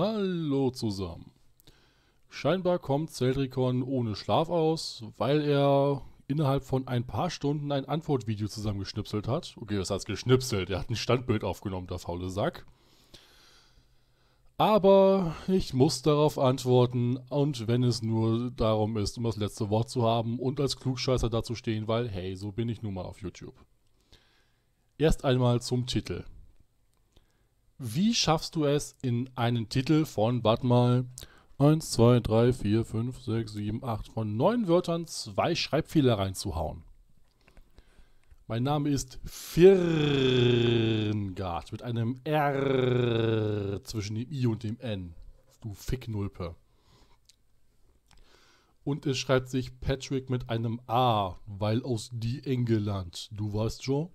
Hallo zusammen. Scheinbar kommt Celdricon ohne Schlaf aus, weil er innerhalb von ein paar Stunden ein Antwortvideo zusammengeschnipselt hat. Okay, was heißt geschnipselt, er hat ein Standbild aufgenommen, der faule Sack. Aber ich muss darauf antworten und wenn es nur darum ist, um das letzte Wort zu haben und als Klugscheißer dazustehen, weil hey, so bin ich nun mal auf YouTube. Erst einmal zum Titel. Wie schaffst du es in einen Titel von, warte mal, 1, 2, 3, 4, 5, 6, 7, 8, von neun Wörtern zwei Schreibfehler reinzuhauen? Mein Name ist Firngard mit einem R zwischen dem I und dem N. Du Ficknulpe. Und es schreibt sich Patrick mit einem A, weil aus die England. Du weißt schon.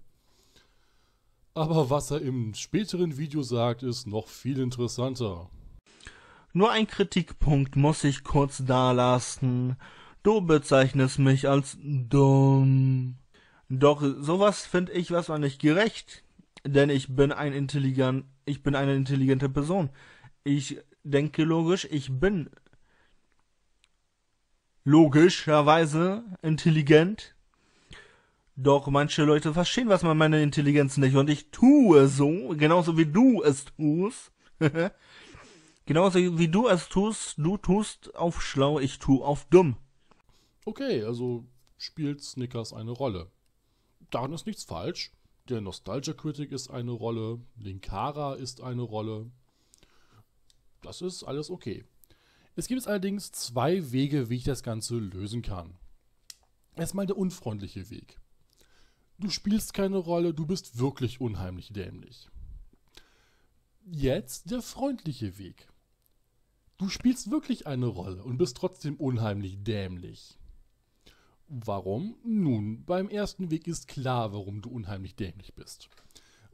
Aber was er im späteren Video sagt, ist noch viel interessanter. Nur ein Kritikpunkt muss ich kurz dalassen. Du bezeichnest mich als dumm. Doch sowas finde ich was war nicht gerecht, denn ich bin ein intelligent, ich bin eine intelligente Person. Ich denke logisch, ich bin logischerweise intelligent doch manche Leute verstehen, was man meine Intelligenz nicht. Und ich tue so, genauso wie du es tust. genauso wie du es tust, du tust auf schlau, ich tue auf dumm. Okay, also spielt Snickers eine Rolle. Daran ist nichts falsch. Der Nostalgia Critic ist eine Rolle, Linkara ist eine Rolle. Das ist alles okay. Es gibt allerdings zwei Wege, wie ich das Ganze lösen kann. Erstmal der unfreundliche Weg du spielst keine Rolle, du bist wirklich unheimlich dämlich. Jetzt der freundliche Weg. Du spielst wirklich eine Rolle und bist trotzdem unheimlich dämlich. Warum? Nun, beim ersten Weg ist klar, warum du unheimlich dämlich bist.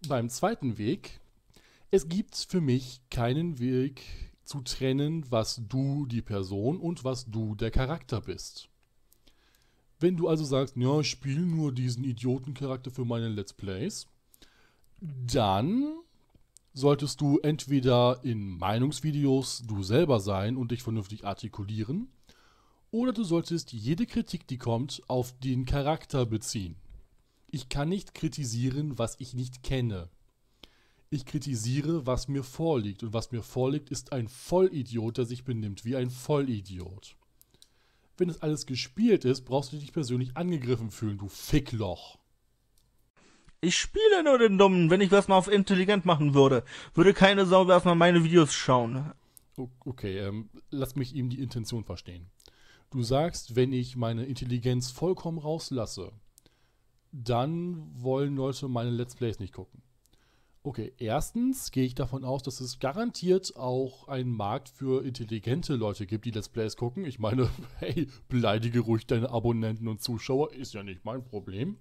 Beim zweiten Weg, es gibt für mich keinen Weg zu trennen, was du die Person und was du der Charakter bist. Wenn du also sagst, ja, ich spiele nur diesen Idiotencharakter für meine Let's Plays, dann solltest du entweder in Meinungsvideos du selber sein und dich vernünftig artikulieren, oder du solltest jede Kritik, die kommt, auf den Charakter beziehen. Ich kann nicht kritisieren, was ich nicht kenne. Ich kritisiere, was mir vorliegt, und was mir vorliegt, ist ein Vollidiot, der sich benimmt wie ein Vollidiot wenn es alles gespielt ist, brauchst du dich persönlich angegriffen fühlen, du Fickloch. Ich spiele nur den Dummen. Wenn ich das mal auf intelligent machen würde, würde keine Sau erstmal meine Videos schauen. Okay, ähm, lass mich ihm die Intention verstehen. Du sagst, wenn ich meine Intelligenz vollkommen rauslasse, dann wollen Leute meine Let's Plays nicht gucken. Okay, erstens gehe ich davon aus, dass es garantiert auch einen Markt für intelligente Leute gibt, die Let's Plays gucken. Ich meine, hey, beleidige ruhig deine Abonnenten und Zuschauer, ist ja nicht mein Problem.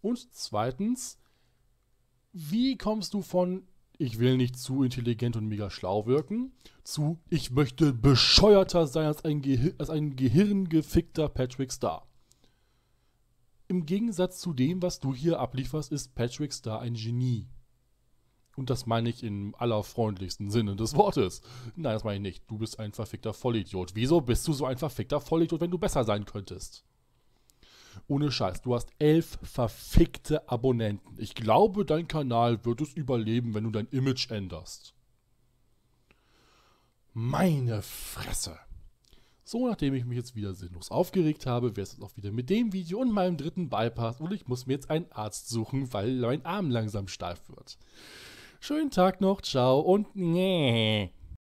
Und zweitens, wie kommst du von ich will nicht zu intelligent und mega schlau wirken, zu ich möchte bescheuerter sein als ein, Gehir als ein gehirngefickter Patrick Star? Im Gegensatz zu dem, was du hier ablieferst, ist Patrick Star ein Genie. Und das meine ich im allerfreundlichsten Sinne des Wortes. Nein, das meine ich nicht. Du bist ein verfickter Vollidiot. Wieso bist du so ein verfickter Vollidiot, wenn du besser sein könntest? Ohne Scheiß, du hast elf verfickte Abonnenten. Ich glaube, dein Kanal wird es überleben, wenn du dein Image änderst. Meine Fresse. So, nachdem ich mich jetzt wieder sinnlos aufgeregt habe, wäre es auch wieder mit dem Video und meinem dritten Bypass und ich muss mir jetzt einen Arzt suchen, weil mein Arm langsam steif wird. Schönen Tag noch, ciao und nee.